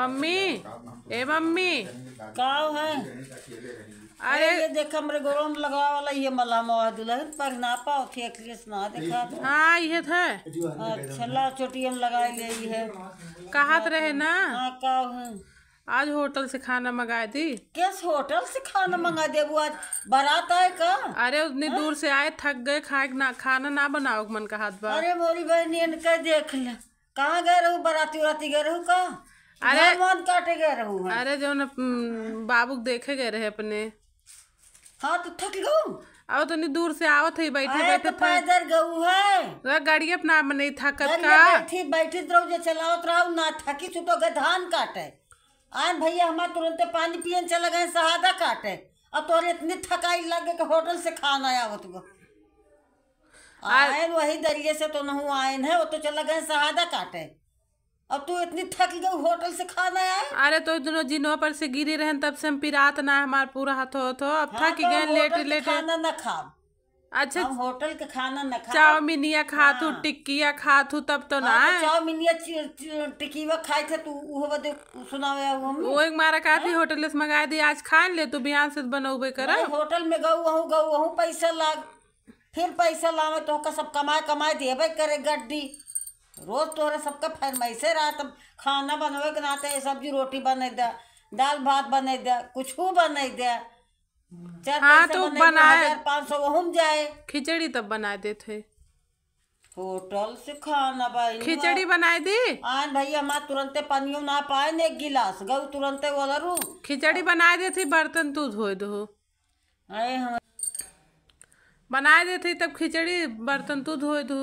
Mummy ए mummy काव है अरे ये देख हमरे में लगा वाला ये मलाम और मोहदुल पर ना पाओ थे एक्लिस ना देखा हाँ ये था तो हाँ, छल्ला चोटी हम लगाए ले ये है तो रहे ना हाँ काव है आज होटल से खाना मंगाए थी किस होटल से खाना मंगा दे आज बारात आए का अरे उतनी हाँ? दूर से आए थक गए खाए ना खाना ना बनाओ मन का हाथ बार अरे मोरी बहन कह देख ले कहाँ गए रहू बाराती उराती गए रहू का अरे मन काटे गए अरे जो न बाबू देखे गए रहे अपने हाँ तो थक गो आओ तो नहीं दूर से आओ थे बैठे बैठे तो पैदल गऊ है गाड़ी अपना में नहीं थकत का बैठी बैठी तो जो चलाओ तो आओ ना थकी तो गए धान काटे आन भैया हमारे तुरंत पानी पिए चला गए सहादा काटे अब तोरे इतनी थकाई लग गई होटल से खाना आवत गो आयन वही दरिये से तो नहीं आयन है वो तो चला गए सहादा काटे अब तू इतनी थक गई होटल से खाना है अरे तो दोनों जिनों पर से गिरी रहन तब से हम पिरात ना हमारे पूरा हाथों हाथों अब हाँ थक तो गए लेट लेट खाना ना खा अच्छा हम होटल का खाना ना खा चाउमिनिया हाँ। खा तू हाँ। टिक्किया खा तू तब तो ना हाँ, तो चाउमिनिया टिक्कीवा खाए थे तू वो दे सुनावे हम वो एक मारा थी हाँ। होटल से मंगाए दी आज खा ले तू बिहान से बनौबे कर होटल में गऊ वहू गऊ वहू पैसा लाग फिर पैसा लावे तो का सब कमाए कमाए देबे करे गड्डी रोज तोरे सबका फरमाइशे रहा तब खाना बनवे के नाते सब्जी रोटी बने दे दाल भात बने दे कुछ बने दे चार हाँ तो बनाए पाँच सौ हम जाए खिचड़ी तब बना दे थे होटल से खाना भाई खिचड़ी बनाए दी आन भैया माँ तुरंते पानियों ना पाए ने गिलास गौ तुरंत वाला रू खिचड़ी बनाए दे थी बर्तन तू धो दो बनाए दे थी तब खिचड़ी बर्तन तू धो दो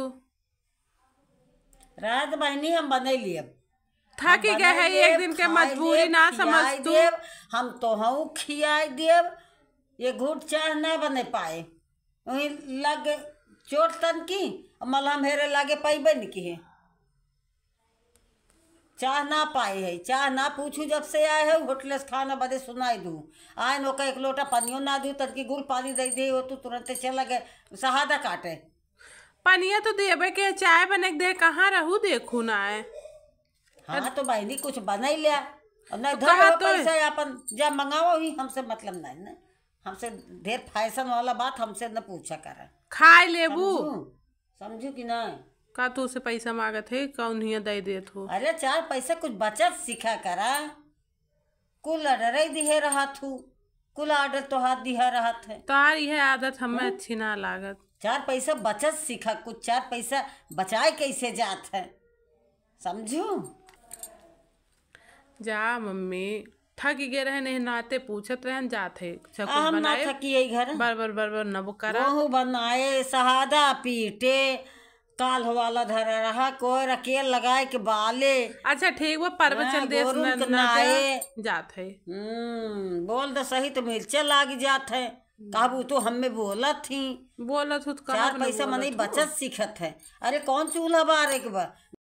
रात बहनी हम बनैली अब थक गए है एक दिन के मजबूरी ना समझ तू हम तो हूँ खियाई देव ये घुट चाह नहीं बने पाए वहीं लग चोट तन की मलहम हेरे लागे पाई बन की है चाह ना पाए है चाह ना पूछू जब से आए है होटल खाना बदे सुनाई दू आए नौका एक लोटा पानियों ना दू तन की गुड़ पानी दे दे हो तो तुरंत चला गए सहादा काटे पनिया तो देवे के चाय बने के दे कहाँ रहू देखू ना है हाँ तो बहनी कुछ बना ही लिया और नहीं तो धर तो पैसा अपन जब मंगाओ ही हमसे मतलब नहीं ना हमसे ढेर फैशन वाला बात हमसे न पूछा कर खाए लेबू समझू कि ना का तू से पैसा मांगे थे कौन ही दे दे हो अरे चार पैसा कुछ बचत सीखा करा कुल ऑर्डर ही दिए रहा थू कुल ऑर्डर तो हाथ दिया रहा थे तार यह आदत हमें हाँ। अच्छी ना लागत चार पैसा बचत सीखा कुछ चार पैसा बचाए कैसे जात है समझू जा मम्मी थक गए रहे नहीं नाते पूछत रहे जाते हम ना घर बार बार बार बनाए सहादा पीटे काल वाला धरा रहा कोई रकेल लगाए के बाले अच्छा ठीक वो पर्व चल दे नाए जात है हम्म, बोल दे सही तो मिर्चे लाग जात है काबू तो, तो हमें बोलत थी बोलत चार पैसा मन बचत सीखत है अरे कौन चूल्हा बार एक बार